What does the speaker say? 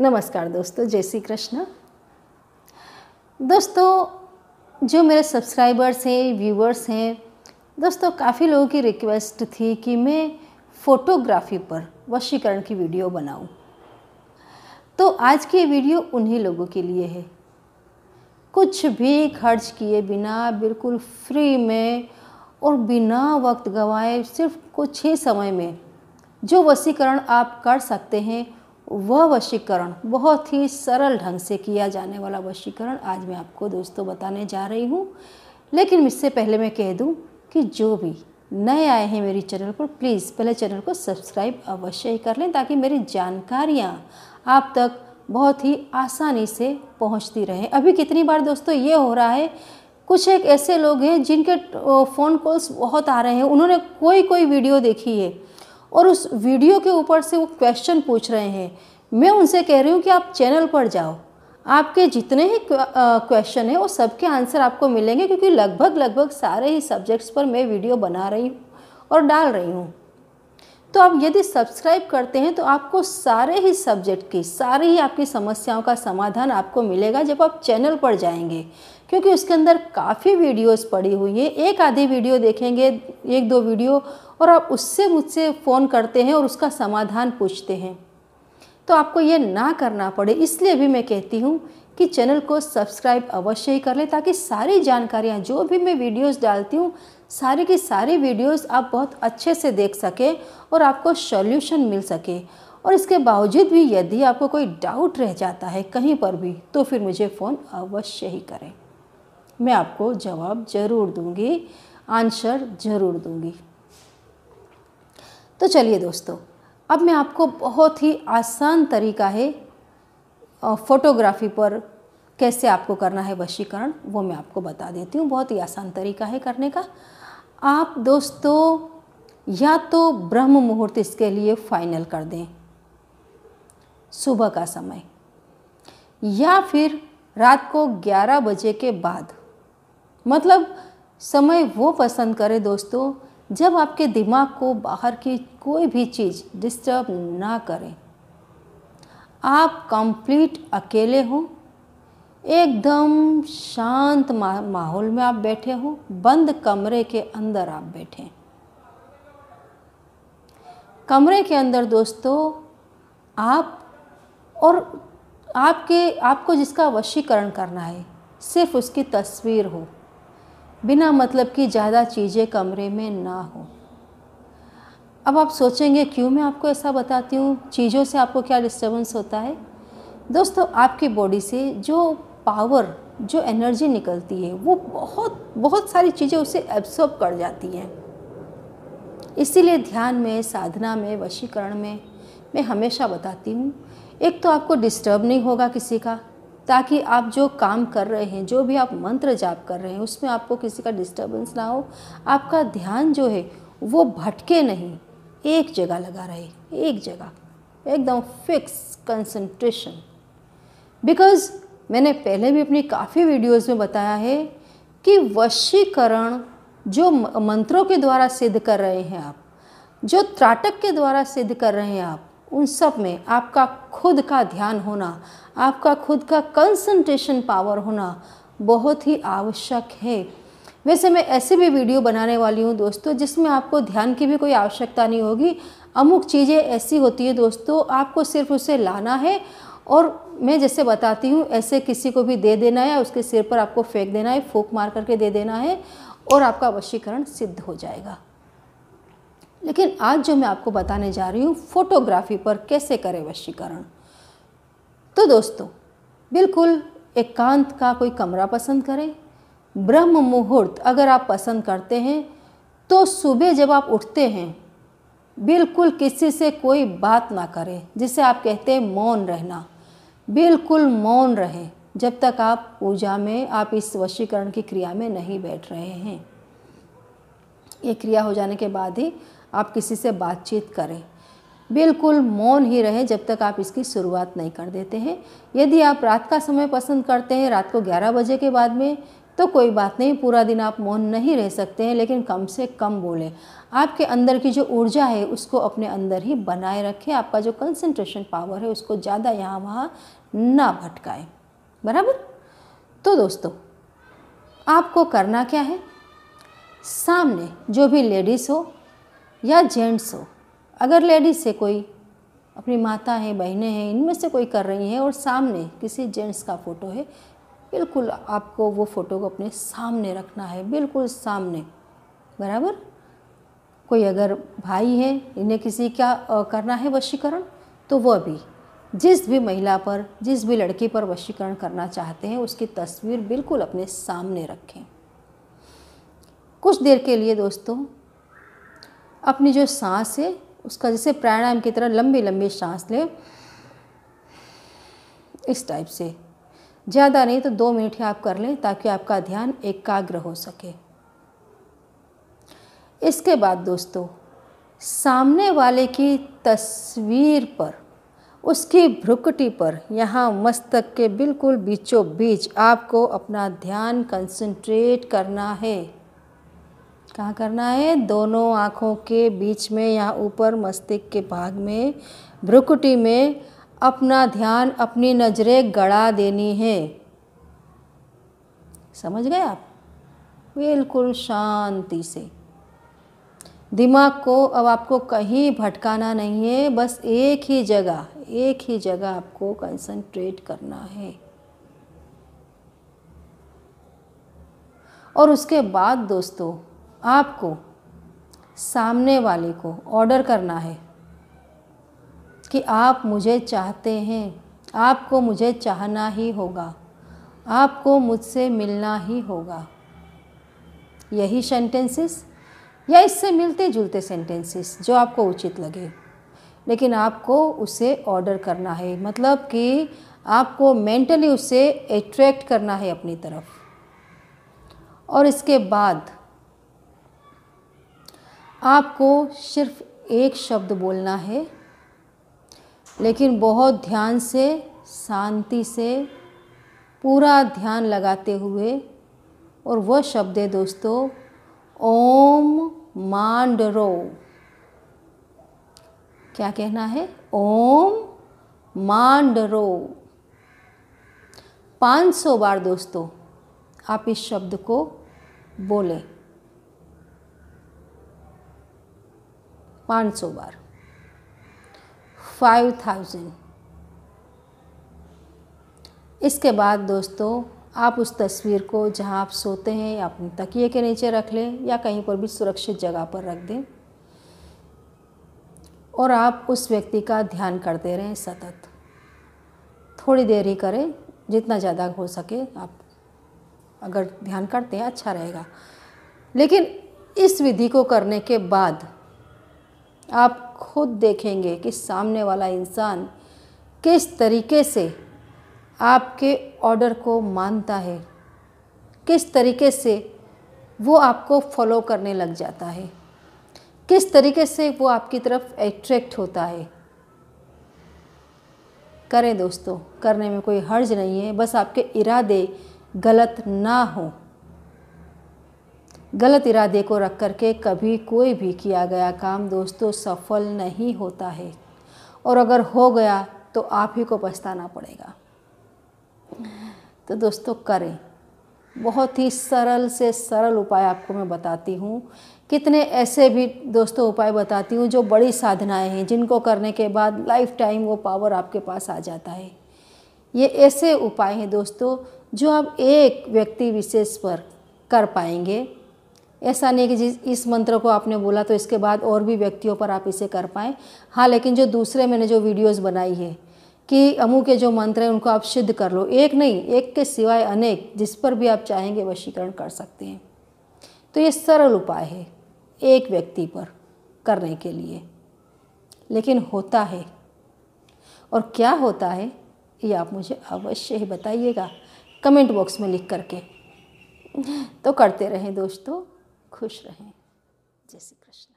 नमस्कार दोस्तों जय श्री कृष्ण दोस्तों जो मेरे सब्सक्राइबर्स हैं व्यूवर्स हैं दोस्तों काफ़ी लोगों की रिक्वेस्ट थी कि मैं फ़ोटोग्राफी पर वशीकरण की वीडियो बनाऊं। तो आज की वीडियो उन्हीं लोगों के लिए है कुछ भी खर्च किए बिना बिल्कुल फ्री में और बिना वक्त गंवाए सिर्फ कुछ ही समय में जो वसीकरण आप कर सकते हैं वह वशीकरण बहुत ही सरल ढंग से किया जाने वाला वशीकरण आज मैं आपको दोस्तों बताने जा रही हूँ लेकिन इससे पहले मैं कह दूँ कि जो भी नए आए हैं मेरी चैनल पर प्लीज़ पहले चैनल को सब्सक्राइब अवश्य ही कर लें ताकि मेरी जानकारियाँ आप तक बहुत ही आसानी से पहुँचती रहे अभी कितनी बार दोस्तों ये हो रहा है कुछ एक ऐसे लोग हैं जिनके फ़ोन कॉल्स बहुत आ रहे हैं उन्होंने कोई कोई वीडियो देखी है और उस वीडियो के ऊपर से वो क्वेश्चन पूछ रहे हैं मैं उनसे कह रही हूँ कि आप चैनल पर जाओ आपके जितने ही क्वेश्चन हैं वो सबके आंसर आपको मिलेंगे क्योंकि लगभग लगभग सारे ही सब्जेक्ट्स पर मैं वीडियो बना रही हूँ और डाल रही हूँ तो आप यदि सब्सक्राइब करते हैं तो आपको सारे ही सब्जेक्ट की सारी ही आपकी समस्याओं का समाधान आपको मिलेगा जब आप चैनल पर जाएंगे क्योंकि उसके अंदर काफ़ी वीडियोस पड़ी हुई है एक आधी वीडियो देखेंगे एक दो वीडियो और आप उससे मुझसे फ़ोन करते हैं और उसका समाधान पूछते हैं तो आपको ये ना करना पड़े इसलिए भी मैं कहती हूँ कि चैनल को सब्सक्राइब अवश्य ही कर लें ताकि सारी जानकारियाँ जो भी मैं वीडियोस डालती हूँ सारी की सारी वीडियोस आप बहुत अच्छे से देख सकें और आपको सॉल्यूशन मिल सके और इसके बावजूद भी यदि आपको कोई डाउट रह जाता है कहीं पर भी तो फिर मुझे फ़ोन अवश्य ही करें मैं आपको जवाब ज़रूर दूँगी आंसर ज़रूर दूँगी तो चलिए दोस्तों अब मैं आपको बहुत ही आसान तरीका है फ़ोटोग्राफी पर कैसे आपको करना है वशीकरण वो मैं आपको बता देती हूँ बहुत ही आसान तरीका है करने का आप दोस्तों या तो ब्रह्म मुहूर्त इसके लिए फाइनल कर दें सुबह का समय या फिर रात को 11 बजे के बाद मतलब समय वो पसंद करें दोस्तों जब आपके दिमाग को बाहर की कोई भी चीज़ डिस्टर्ब ना करें आप कंप्लीट अकेले हो एकदम शांत मा, माहौल में आप बैठे हो बंद कमरे के अंदर आप बैठे कमरे के अंदर दोस्तों आप और आपके आपको जिसका वशीकरण करना है सिर्फ उसकी तस्वीर हो बिना मतलब की ज़्यादा चीज़ें कमरे में ना हो अब आप सोचेंगे क्यों मैं आपको ऐसा बताती हूँ चीज़ों से आपको क्या डिस्टर्बेंस होता है दोस्तों आपकी बॉडी से जो पावर जो एनर्जी निकलती है वो बहुत बहुत सारी चीज़ें उसे एब्सॉर्ब कर जाती हैं इसीलिए ध्यान में साधना में वशीकरण में मैं हमेशा बताती हूँ एक तो आपको डिस्टर्ब नहीं होगा किसी का ताकि आप जो काम कर रहे हैं जो भी आप मंत्र जाप कर रहे हैं उसमें आपको किसी का डिस्टर्बेंस ना हो आपका ध्यान जो है वो भटके नहीं एक जगह लगा रहे एक जगह एकदम फिक्स कंसंट्रेशन बिकॉज मैंने पहले भी अपनी काफ़ी वीडियोस में बताया है कि वशीकरण जो मंत्रों के द्वारा सिद्ध कर रहे हैं आप जो त्राटक के द्वारा सिद्ध कर रहे हैं आप उन सब में आपका खुद का ध्यान होना आपका खुद का कंसंट्रेशन पावर होना बहुत ही आवश्यक है वैसे मैं ऐसे भी वीडियो बनाने वाली हूँ दोस्तों जिसमें आपको ध्यान की भी कोई आवश्यकता नहीं होगी अमुक चीज़ें ऐसी होती है दोस्तों आपको सिर्फ उसे लाना है और मैं जैसे बताती हूँ ऐसे किसी को भी दे देना है उसके सिर पर आपको फेंक देना है फूक मार करके दे देना है और आपका वशीकरण सिद्ध हो जाएगा लेकिन आज जो मैं आपको बताने जा रही हूँ फोटोग्राफी पर कैसे करें वशीकरण तो दोस्तों बिल्कुल एकांत एक का कोई कमरा पसंद करें ब्रह्म मुहूर्त अगर आप पसंद करते हैं तो सुबह जब आप उठते हैं बिल्कुल किसी से कोई बात ना करें जिसे आप कहते हैं मौन रहना बिल्कुल मौन रहें जब तक आप पूजा में आप इस वशीकरण की क्रिया में नहीं बैठ रहे हैं ये क्रिया हो जाने के बाद ही आप किसी से बातचीत करें बिल्कुल मौन ही रहें जब तक आप इसकी शुरुआत नहीं कर देते हैं यदि आप रात का समय पसंद करते हैं रात को 11 बजे के बाद में तो कोई बात नहीं पूरा दिन आप मौन नहीं रह सकते हैं लेकिन कम से कम बोलें आपके अंदर की जो ऊर्जा है उसको अपने अंदर ही बनाए रखें आपका जो कंसंट्रेशन पावर है उसको ज़्यादा यहाँ वहाँ ना भटकाएं बराबर तो दोस्तों आपको करना क्या है सामने जो भी लेडीज़ हो या जेंट्स हो अगर लेडीज़ से कोई अपनी माता है बहनें हैं इनमें से कोई कर रही हैं और सामने किसी जेंट्स का फ़ोटो है बिल्कुल आपको वो फ़ोटो को अपने सामने रखना है बिल्कुल सामने बराबर कोई अगर भाई है इन्हें किसी क्या करना है वशीकरण तो वह भी जिस भी महिला पर जिस भी लड़की पर वशीकरण करना चाहते हैं उसकी तस्वीर बिल्कुल अपने सामने रखें कुछ देर के लिए दोस्तों अपनी जो सांस है उसका जैसे प्राणायाम की तरह लंबी लंबी सांस लें इस टाइप से ज़्यादा नहीं तो दो मिनट ही आप कर लें ताकि आपका ध्यान एकाग्र हो सके इसके बाद दोस्तों सामने वाले की तस्वीर पर उसकी भ्रुकटी पर यहाँ मस्तक के बिल्कुल बीचों बीच आपको अपना ध्यान कंसंट्रेट करना है कहाँ करना है दोनों आँखों के बीच में या ऊपर मस्तिष्क के भाग में भ्रुकुटी में अपना ध्यान अपनी नज़रें गड़ा देनी है समझ गए आप बिल्कुल शांति से दिमाग को अब आपको कहीं भटकाना नहीं है बस एक ही जगह एक ही जगह आपको कंसंट्रेट करना है और उसके बाद दोस्तों आपको सामने वाले को ऑर्डर करना है कि आप मुझे चाहते हैं आपको मुझे चाहना ही होगा आपको मुझसे मिलना ही होगा यही सेंटेंसेस या इससे मिलते जुलते सेंटेंसेस जो आपको उचित लगे लेकिन आपको उसे ऑर्डर करना है मतलब कि आपको मेंटली उसे अट्रैक्ट करना है अपनी तरफ और इसके बाद आपको सिर्फ एक शब्द बोलना है लेकिन बहुत ध्यान से शांति से पूरा ध्यान लगाते हुए और वह शब्द है दोस्तों ओम मांडरो क्या कहना है ओम मांडरो 500 बार दोस्तों आप इस शब्द को बोलें पाँच सौ बार फाइव थाउजेंड इसके बाद दोस्तों आप उस तस्वीर को जहां आप सोते हैं या अपने तकिए के नीचे रख लें या कहीं पर भी सुरक्षित जगह पर रख दें और आप उस व्यक्ति का ध्यान करते रहें सतत थोड़ी देर ही करें जितना ज़्यादा हो सके आप अगर ध्यान करते हैं अच्छा रहेगा लेकिन इस विधि को करने के बाद आप खुद देखेंगे कि सामने वाला इंसान किस तरीके से आपके ऑर्डर को मानता है किस तरीके से वो आपको फॉलो करने लग जाता है किस तरीके से वो आपकी तरफ एट्रैक्ट होता है करें दोस्तों करने में कोई हर्ज नहीं है बस आपके इरादे गलत ना हों गलत इरादे को रख कर के कभी कोई भी किया गया काम दोस्तों सफल नहीं होता है और अगर हो गया तो आप ही को पछताना पड़ेगा तो दोस्तों करें बहुत ही सरल से सरल उपाय आपको मैं बताती हूँ कितने ऐसे भी दोस्तों उपाय बताती हूँ जो बड़ी साधनाएं हैं जिनको करने के बाद लाइफ टाइम वो पावर आपके पास आ जाता है ये ऐसे उपाय हैं दोस्तों जो आप एक व्यक्ति विशेष पर कर पाएंगे ऐसा नहीं कि जिस इस मंत्र को आपने बोला तो इसके बाद और भी व्यक्तियों पर आप इसे कर पाएँ हाँ लेकिन जो दूसरे मैंने जो वीडियोज़ बनाई है कि अमू के जो मंत्र हैं उनको आप सिद्ध कर लो एक नहीं एक के सिवाय अनेक जिस पर भी आप चाहेंगे वशीकरण कर सकते हैं तो ये सरल उपाय है एक व्यक्ति पर करने के लिए लेकिन होता है और क्या होता है ये आप मुझे अवश्य ही बताइएगा कमेंट बॉक्स में लिख करके तो करते रहें दोस्तों खुश रहें जय श्री कृष्ण